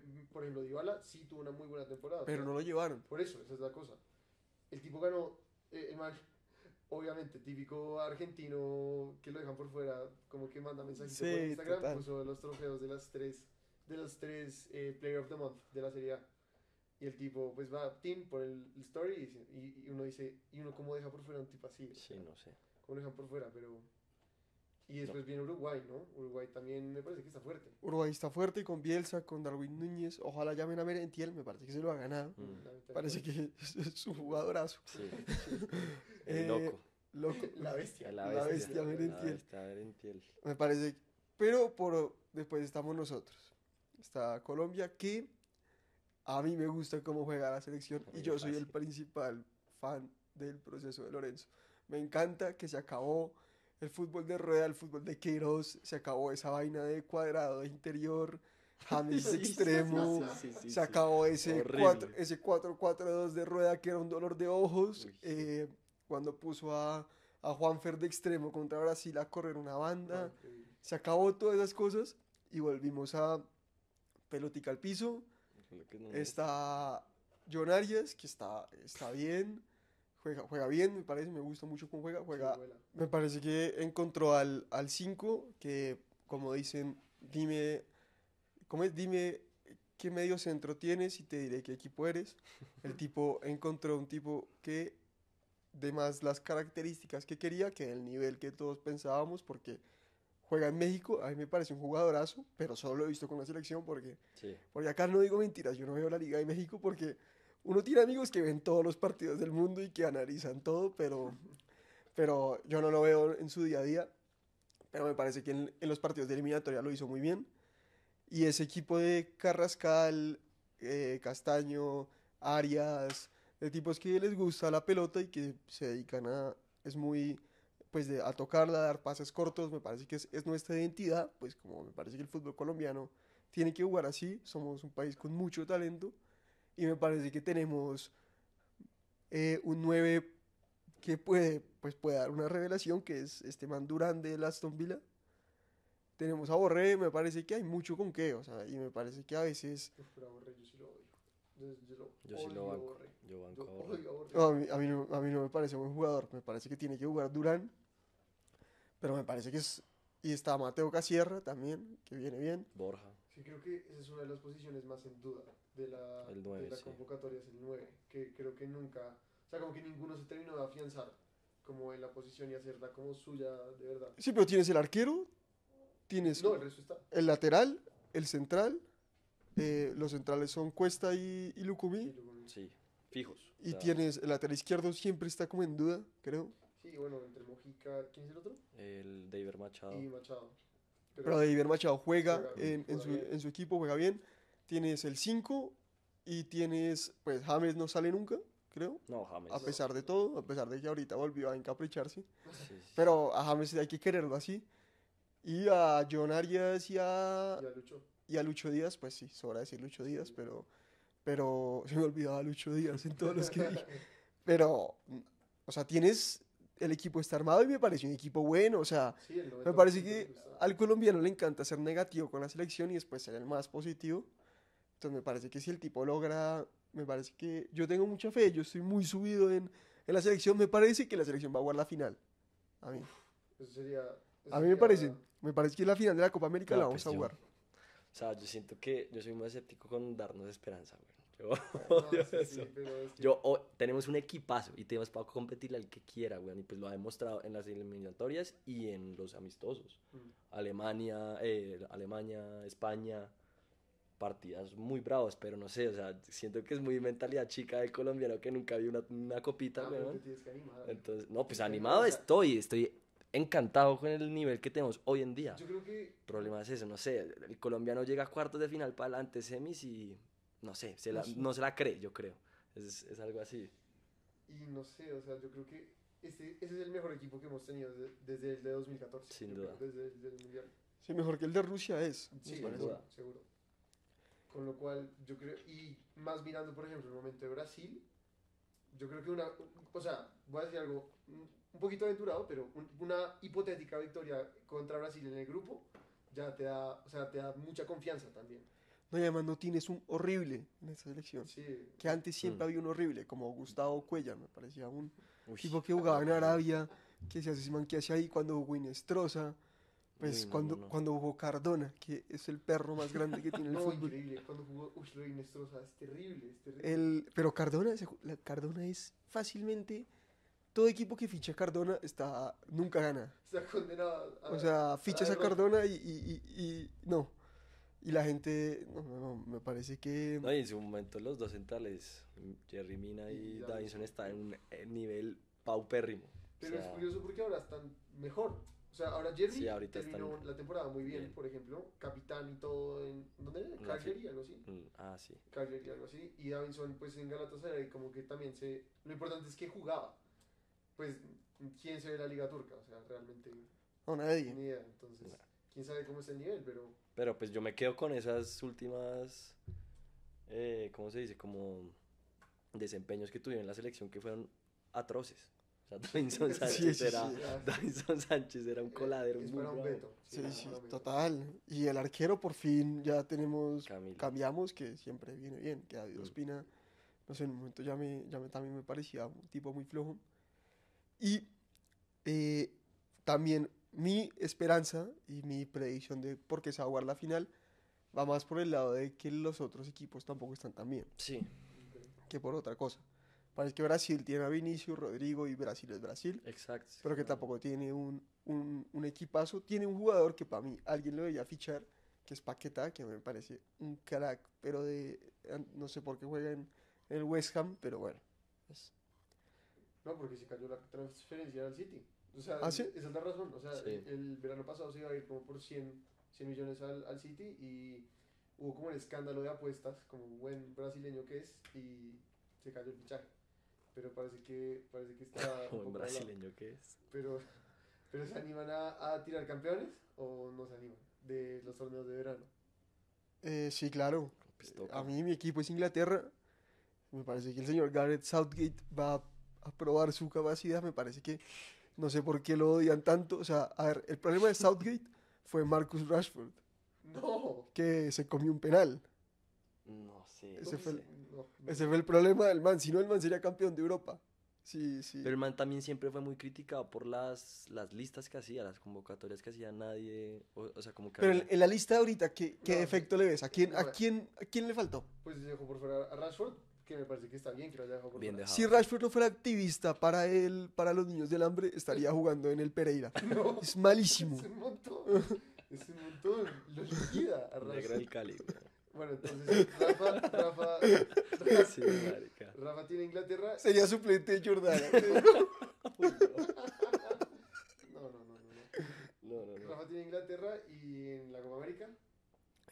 Y, por ejemplo, Dybala sí tuvo una muy buena temporada. Pero no lo llevaron. Por eso, esa es la cosa. El tipo ganó, eh, (laughs) obviamente, típico argentino que lo dejan por fuera, como que manda mensajes por Instagram, puso los trofeos de las tres, de las tres eh, Player of the Month de la Serie A. Y el tipo, pues va a Team por el, story y, uno dice, y uno cómo deja por fuera un tipo así. Sí, no sé. cómo lo dejan por fuera, pero y después viene Uruguay, ¿no? Uruguay también me parece que está fuerte.
Uruguay está fuerte con Bielsa, con Darwin Núñez. Ojalá llamen a Merentiel, me parece que se lo ha ganado. Mm. Parece que (laughs) es, su jugadorazo. Sí.
(laughs) Eh, loco. (laughs) La bestia. La bestia, la bestia Merentiel. Merentiel.
Me parece. Pero después estamos nosotros. Está Colombia, que a mí me gusta cómo juega la selección y yo soy el principal fan del proceso de Lorenzo. Me encanta que se acabó el fútbol de rueda, el fútbol de Queiroz, se acabó esa vaina de cuadrado interior, James (laughs) extremo, se acabó ese 4-4-2 de rueda que era un dolor de ojos, eh, cuando puso a, a Juan de extremo contra Brasil a correr una banda, se acabó todas esas cosas y volvimos a pelotica al piso, está John Arias, que está, está bien juega, bien, me parece, me gusta mucho cómo juega. juega me parece que encontró al 5, que como dicen, dime, ¿cómo Dime qué medio centro tienes y te diré qué equipo eres. El (laughs) tipo encontró un tipo que de más las características que quería, que el nivel que todos pensábamos, porque juega en México, a mí me parece un jugadorazo, pero solo lo he visto con la selección porque, porque acá no digo mentiras, yo no veo la Liga de México porque uno tiene amigos que ven todos los partidos del mundo y que analizan todo, pero, pero yo no lo veo en su día a día. Pero me parece que en, los partidos de eliminatoria lo hizo muy bien. Y ese equipo de Carrascal, eh, Castaño, Arias, de tipos que les gusta la pelota y que se dedican a, es muy, pues a tocarla, a dar pases cortos, me parece que es nuestra identidad, pues como me parece que el fútbol colombiano tiene que jugar así, somos un país con mucho talento y me parece que tenemos eh, un 9 que puede, pues puede dar una revelación, que es este man Durán de Aston Villa. Tenemos a Borré, me parece que hay mucho con qué, o sea, y me parece que a veces...
a yo sí lo odio. Yo, sí lo banco. Yo banco a Borré. a, mí,
no, me parece buen jugador, me parece que tiene que jugar Durán, pero me parece que es... Y está Mateo Casierra también, que viene bien.
Borja.
Sí, creo que esa es una de las posiciones más en duda de la, de la convocatoria es el 9, que creo que nunca, o sea, como que ninguno se terminó de afianzar como en la posición y hacerla como suya de verdad. Sí, pero tienes
el arquero, tienes el, lateral, el central, eh, los centrales son Cuesta y, Lucumí.
Sí, fijos. Y tienes
el lateral izquierdo siempre está como en duda, creo.
Sí, bueno, entre Mojica, ¿quién es el otro? El David Machado.
Machado. Pero, pero David Machado juega,
en su equipo, juega bien tienes el 5 y tienes, pues James no sale nunca, creo.
No, James. A pesar
de todo, a pesar de que ahorita volvió a encapricharse. Pero a James hay que quererlo así. Y a John Arias y a... Y a Lucho. Díaz, pues sí, sobra decir Lucho Díaz, pero, pero se me olvidaba Lucho Díaz en todos los que dije. Pero, o sea, tienes el equipo está armado y me parece un equipo bueno. O sea, me parece que al colombiano le encanta ser negativo con la selección y después ser el más positivo. Entonces me parece que si el tipo logra, me parece que yo tengo mucha fe, yo estoy muy subido en, en la selección, me parece que la selección va a jugar la final. A mí.
Eso sería, a mí me parece,
me parece que la final de la Copa América la vamos a pues, jugar.
o sea, yo siento que yo soy muy escéptico con darnos esperanza, güey. Yo, yo tenemos un equipazo y tenemos para competir al que quiera, güey. Y pues lo ha demostrado en las eliminatorias y en los amistosos. Mm. Alemania, eh, Alemania, España, partidas muy bravos, pero no sé, o sea, siento que es muy mentalidad chica del colombiano que nunca vi una, una copita, ah, Entonces, no, pues animado estoy, estoy encantado con el nivel que tenemos hoy en día. Yo creo que... El problema es eso, no sé, el colombiano llega a cuartos de final para adelante, semis y no sé, no, se la cree, yo creo. Es, es, algo así. Y no
sé, o sea, yo creo que este, ese es el mejor equipo que hemos tenido desde, el de 2014. Sin duda. Desde, el mundial. Sí, mejor que el de
Rusia es. sin duda.
seguro. Con lo cual, yo creo, y más mirando, por ejemplo, el momento de Brasil, yo creo que una, o sea, voy a decir algo un poquito aventurado, pero una hipotética victoria contra Brasil en el grupo ya te da, o sea, te da mucha confianza también.
No, y además no tienes un horrible en esta selección. Sí. Que antes siempre mm. había un horrible, como Gustavo Cuellar, me parecía un tipo que jugaba en Arabia, que se hace, que hace ahí cuando jugó Inestrosa. Pues cuando, cuando jugó Cardona, que es el perro más grande que tiene el (laughs) fútbol.
increíble, cuando jugó uy, lo es terrible, terrible.
El, pero Cardona, Cardona es fácilmente... Todo equipo que ficha a Cardona está, nunca gana. Está condenado a... O sea, fichas a, Cardona y, y, y, no. Y la gente, no, no, no, me parece
que... No, en su momento los dos centrales, Jerry Mina y, Davinson, están en un eh, nivel paupérrimo. Pero es curioso
porque ahora están mejor. O sea, ahora Jerry terminó la temporada muy bien, por ejemplo. Capitán y todo en... ¿Dónde era? Calgary, algo así. Mm, ah, sí. Calgary, algo así. Y Davinson, pues en Galatasaray, como que también se... Lo importante es que jugaba. Pues, ¿quién se ve la Liga Turca? O sea, realmente... No, nadie. Ni idea, entonces... Quién sabe cómo es el nivel, pero...
Pero pues yo me quedo con esas últimas... Eh, ¿Cómo se dice? Como desempeños que tuvieron en la selección que fueron atroces. O Sánchez, era, un eh, coladero un Sí, sí,
total. Y el arquero por fin ya tenemos, cambiamos, que siempre viene bien, que David mm. Ospina, no sé, en un momento ya me, también me parecía un tipo muy flojo. Y eh, también mi esperanza y mi predicción de por qué se va a jugar la final va más por el lado de que los otros equipos tampoco están tan bien. Sí. Que por otra cosa. Parece que Brasil tiene a Vinicius, Rodrigo y Brasil es Brasil. Exacto. Pero que tampoco tiene un, un, equipazo. Tiene un jugador que para mí alguien lo debería fichar, que es Paqueta, que me parece un crack, pero de. No sé por qué juega en el West Ham, pero bueno.
No, porque se cayó la transferencia al City. O sea, ¿Ah, esa es la razón. O sea, el, verano pasado se iba a ir como por 100, 100 millones al, al City y hubo como el escándalo de apuestas, como un buen brasileño que es, y se cayó el fichaje pero parece que, parece que está... (laughs) Como en brasileño que es. Pero, pero ¿se animan a, tirar campeones o no se animan de los torneos de verano?
Eh, sí, claro. Pues a mí mi equipo es Inglaterra. Me parece que el señor Gareth Southgate va a, probar su capacidad. Me parece que no sé por qué lo odian tanto. O sea, a ver, el problema de (laughs) Southgate fue Marcus Rashford. No. Que se comió un penal.
No sé. Ese fue el problema del
man. Si no, el man sería campeón de Europa. Sí,
sí. Pero el man también siempre fue muy criticado por las, las listas que hacía, las convocatorias que hacía nadie. O, sea, como que Pero en
la lista de ahorita, ¿qué, qué le ves? ¿A quién, a, quién, ¿A quién le faltó?
Pues dejó por fuera a Rashford, que me parece que está bien que lo dejado por fuera. Si
Rashford no fuera activista para él, para los niños del hambre, estaría jugando en el Pereira. (laughs) No, es malísimo. Es un
montón. es un montón. Lo liquida a Rashford. Negra Cali. Bueno, entonces Rafa, Rafa, Rafa, tiene Inglaterra. Sería suplente de Jordana. (laughs) no,
no, no, no, no. Rafa
tiene Inglaterra y en la Copa América.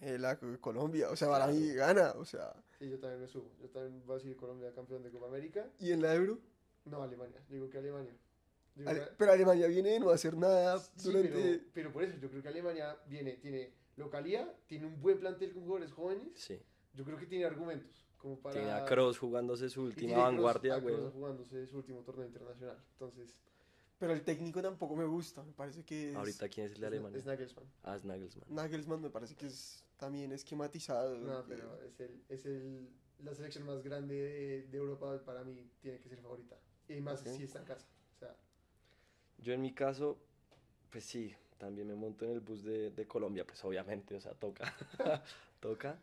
Eh, la Colombia, o sea, para mí gana, o sea.
Sí, yo también me subo. Yo también voy a decir Colombia campeón de Copa América. ¿Y en la Euro? No, Alemania. Digo que Alemania.
Pero Alemania viene no va a hacer nada sí, pero,
pero por eso yo creo que Alemania viene, tiene localía, tiene un buen plantel con jugadores jóvenes. Sí. Yo creo que tiene argumentos. Como para... Tiene a Cross
jugándose su última vanguardia,
jugándose su último torneo internacional. Entonces.
Pero el técnico tampoco me gusta, me parece que es...
Ahorita, ¿quién es el de Alemania? Es Nagelsmann. Ah, es Nagelsmann.
Nagelsmann me parece que es también esquematizado. No, pero es, el, es el, la selección más grande de, Europa para mí, tiene que ser favorita. Y más si está en casa. O sea...
Yo en mi caso, pues sí, también me monto en el bus de, Colombia, pues obviamente, o sea, toca. (laughs) toca.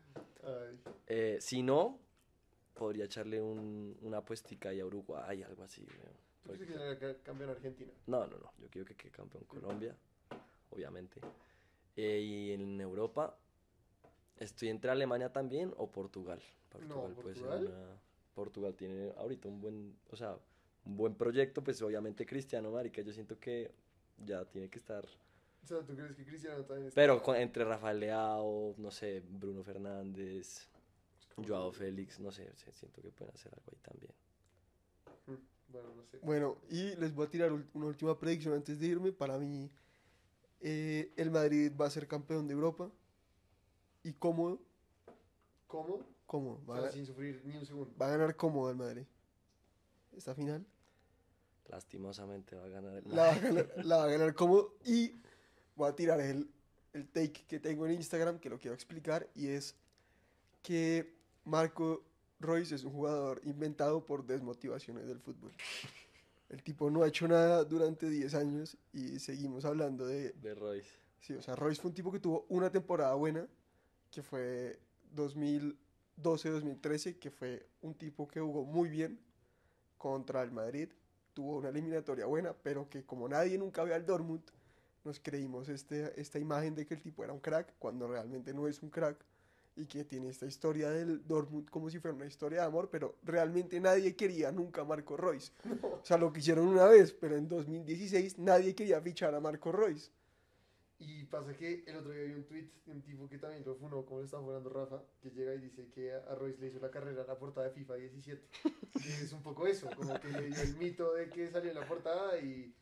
Eh, si no, podría echarle una apuestica ahí a Uruguay, algo así. ¿Tú Yo Argentina? No, no, no. Yo quiero que quede en Colombia, obviamente. Eh, y en Europa, estoy entre Alemania también o Portugal. Portugal, Portugal tiene ahorita un buen, o sea, un buen proyecto, pues obviamente Cristiano Marica, yo siento que ya tiene que estar
o sea, ¿tú crees que Cristiano también está? Pero
entre Rafael Leao, no sé, Bruno Fernández, Joao Félix, no sé, siento que pueden hacer algo ahí también.
Hmm, bueno, no sé.
Bueno, y les voy a tirar una última predicción antes de irme. Para mí, eh, el Madrid va a ser campeón de Europa. ¿Y cómodo? ¿Cómo? ¿Cómo? Va sin sufrir ni un segundo. Va a ganar cómodo el Madrid. Esta final.
Lastimosamente va a ganar el Madrid. a ganar, la
va a ganar cómodo. Y voy a tirar el, el take que tengo en Instagram, que lo quiero explicar, y es que Marco Royce es un jugador inventado por desmotivaciones del fútbol. El tipo no ha hecho nada durante 10 años y seguimos hablando de... De Royce. Sí, o sea, Royce fue un tipo que tuvo una temporada buena, que fue 2012-2013, que fue un tipo que jugó muy bien contra el Madrid, tuvo una eliminatoria buena, pero que como nadie nunca ve al Dortmund, nos creímos este, esta imagen de que el tipo era un crack, cuando realmente no es un crack, y que tiene esta historia del Dortmund como si fuera una historia de amor, pero realmente nadie quería nunca a Marco Royce. (laughs) O sea, lo quisieron una vez, pero en 2016 nadie quería fichar a Marco Royce.
Y pasa que el otro día vi un tweet de un tipo que también lo funó, como le estaba jugando Rafa, que llega y dice que a Royce le hizo la carrera en la portada de FIFA 17. Y es un poco eso, como que el mito de que salió en la portada y,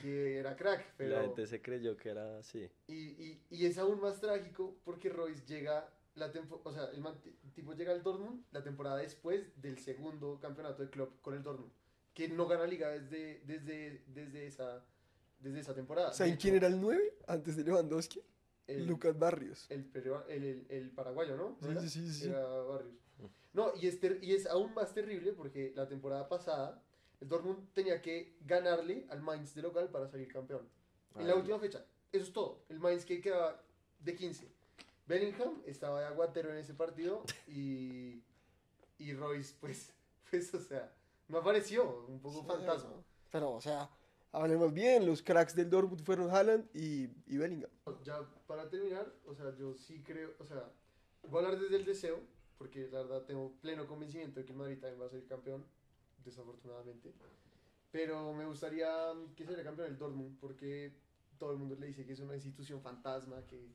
que era crack. Pero... La gente
se creyó que era así.
Y, y, y es aún más trágico porque Royce llega, la o sea, el tipo llega al Dortmund la temporada después del segundo campeonato de club con el Dortmund, que no gana liga desde, desde, desde esa desde esa temporada. ¿Saben quién era el 9 antes de Lewandowski? Lucas Barrios. El, el, paraguayo, ¿no? sí, sí, sí, sí. Era Barrios. No, y es, y es aún más terrible porque la temporada pasada el Dortmund tenía que ganarle al Mainz de local para salir campeón. En la última fecha. Eso es todo. El Mainz que quedaba de 15. Bellingham estaba de aguatero en ese partido y, y Royce, pues, (laughs) pues, o sea, me apareció, un poco fantasma.
Pero, o sea, hablemos bien, los cracks del Dortmund fueron Haaland y, Bellingham.
Ya para terminar, o sea, yo sí creo, o sea, voy a hablar desde el deseo, porque la verdad tengo pleno convencimiento de que el Madrid también va a ser campeón, desafortunadamente. Pero me gustaría um, que sea el campeón el Dortmund, porque todo el mundo le dice que es una institución fantasma, que,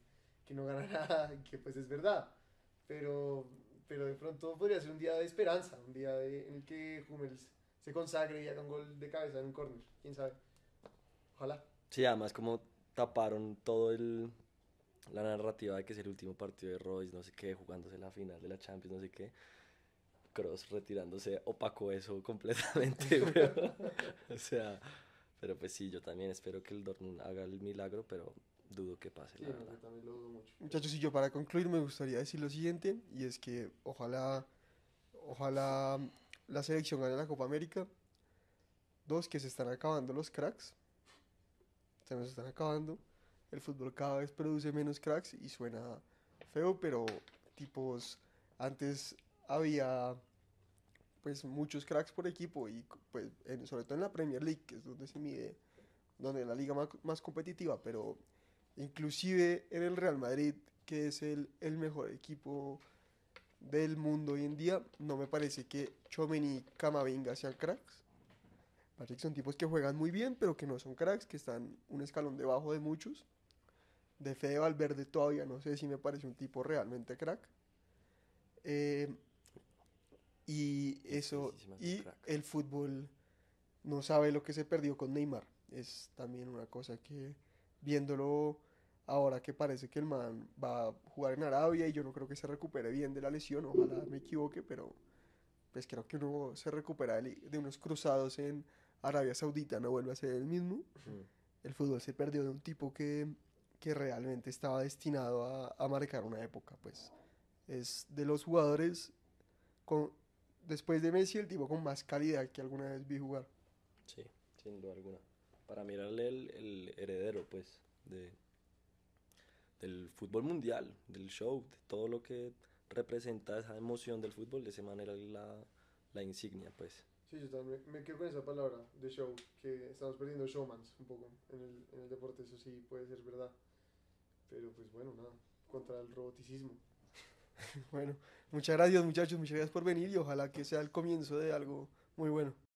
que no gana (laughs) nada, que pues es verdad. Pero, pero de pronto podría ser un día de esperanza, un día en el que Hummels se consagre y haga un gol de cabeza en un córner, quién sabe. Ojalá.
Sí, además como taparon todo el la narrativa de que es el último partido de Royce, no sé qué, jugándose la final de la Champions, no sé qué. Cross retirándose opacó eso (laughs) completamente, o sea, pero pues sí, yo también espero que el Dortmund haga el milagro, pero dudo que pase, la verdad.
También dudo mucho. Muchachos,
y yo para concluir me gustaría decir lo siguiente, y es que ojalá, ojalá la selección gane la Copa América. Dos, que se están acabando los cracks se este nos están acabando. El fútbol cada vez produce menos cracks y suena feo, pero tipos, antes había pues muchos cracks por equipo y pues sobre todo en la Premier League, que es donde se mide, donde la liga más, competitiva, pero inclusive en el Real Madrid, que es el, el mejor equipo del mundo hoy en día, no me parece que Chomeni y Camavinga sean cracks son tipos que juegan muy bien, pero que no son cracks, que están un escalón debajo de muchos. De Fede Valverde todavía no sé si me parece un tipo realmente crack. Eh, y eso, y el fútbol no sabe lo que se perdió con Neymar. Es también una cosa que viéndolo ahora que parece que el man va a jugar en Arabia y yo no creo que se recupere bien de la lesión, ojalá me equivoque, pero pues creo que uno se recupera de unos cruzados en Arabia Saudita no vuelve a ser el mismo. El fútbol se perdió de un tipo que, realmente estaba destinado a, marcar una época, pues. Es de los jugadores, con, después de Messi, el tipo con más calidad que alguna vez vi jugar. Sí,
sin duda alguna. Para mirarle el, heredero, pues, del fútbol mundial, del show, de todo lo que representa esa emoción del fútbol, de esa manera la, la insignia, pues.
Sí, yo también me, quedo con esa palabra de show, que estamos perdiendo showmans un poco en el, en el deporte, eso sí puede ser verdad. Pero pues bueno, nada, contra el roboticismo.
(laughs) bueno, muchas gracias muchachos,
muchas gracias por venir y ojalá que sea el comienzo de algo muy bueno.